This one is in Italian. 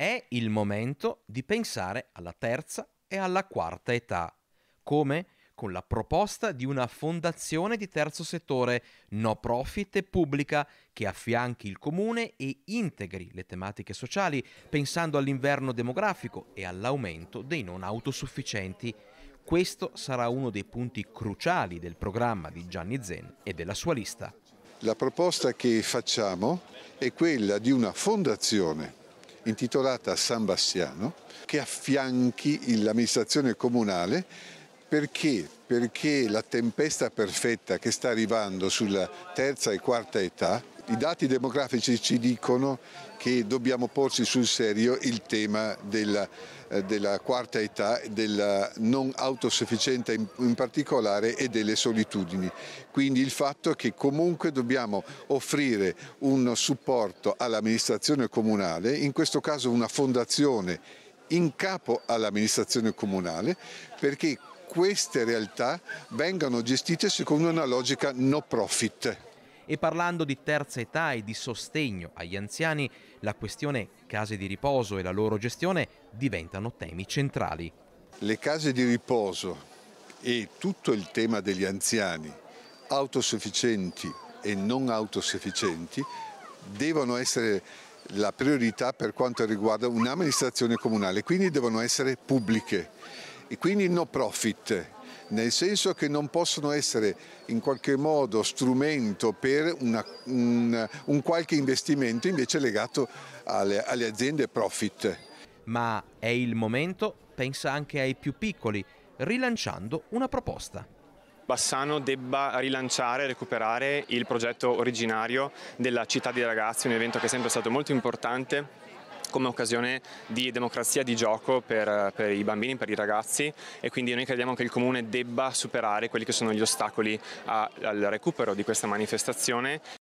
È il momento di pensare alla terza e alla quarta età. Come? Con la proposta di una fondazione di terzo settore, no profit e pubblica, che affianchi il comune e integri le tematiche sociali, pensando all'inverno demografico e all'aumento dei non autosufficienti. Questo sarà uno dei punti cruciali del programma di Gianni Zen e della sua lista. La proposta che facciamo è quella di una fondazione intitolata a San Bassiano che affianchi l'amministrazione comunale perché? Perché la tempesta perfetta che sta arrivando sulla terza e quarta età i dati demografici ci dicono che dobbiamo porci sul serio il tema della, eh, della quarta età, della non autosufficienza in, in, particolare e delle solitudini. Quindi il fatto che comunque dobbiamo offrire un supporto all'amministrazione comunale, in questo caso una fondazione in capo all'amministrazione comunale, perché queste realtà vengano gestite secondo una logica no profit. E parlando di terza età e di sostegno agli anziani, la questione case di riposo e la loro gestione diventano temi centrali. Le case di riposo e tutto il tema degli anziani, autosufficienti e non autosufficienti, devono essere la priorità per quanto riguarda un'amministrazione comunale, quindi devono essere pubbliche e quindi no profit nel senso che non possono essere in qualche modo strumento per una, un, un, qualche investimento invece legato alle, alle aziende profit. Ma è il momento, pensa anche ai più piccoli, rilanciando una proposta. Bassano debba rilanciare e recuperare il progetto originario della Città dei Ragazzi, un evento che è sempre stato molto importante come occasione di democrazia di gioco per, per, i bambini, per i ragazzi e quindi noi crediamo che il Comune debba superare quelli che sono gli ostacoli a, al recupero di questa manifestazione